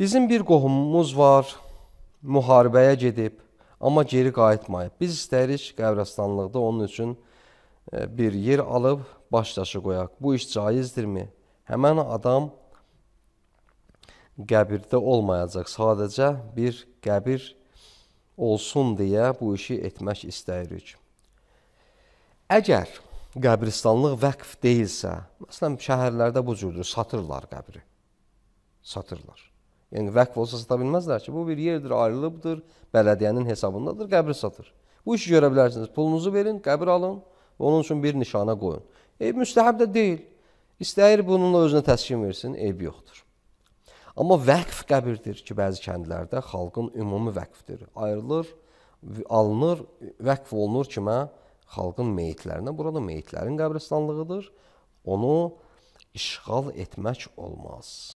Bizim bir qohumumuz var, müharibəyə gedib, amma geri qayıtmayıb. Biz istəyirik qəbrəstanlıqda onun üçün e, bir yer alıb başdaşı qoyaq. Bu iş caizdirmi? Həmən adam qəbirdə olmayacaq, sadəcə bir qəbir olsun deyə bu işi etmək istəyirik. Əgər qəbristanlıq vəqf deyilsə, məsələn, şəhərlərdə bu cürdür, satırlar qəbri. Satırlar. Yəni vəqf olsa sata bilməzlər ki, bu bir yerdir, ayrılıbdır, bələdiyyənin hesabındadır, qəbri satır. Bu işi görə bilərsiniz. Pulunuzu verin, qəbir alın və onun üçün bir nişana qoyun. E, müstəhəb də deyil. İstəyir bununla özünə təskin versin, eyb yoxdur. Amma vəqf qəbirdir ki, bəzi kəndlərdə xalqın ümumi vəqfdir. Ayrılır, alınır, vəqf olunur kimə? Xalqın meyitlərinə. Burada meyitlərin qəbristanlığıdır. Onu işğal etmək olmaz.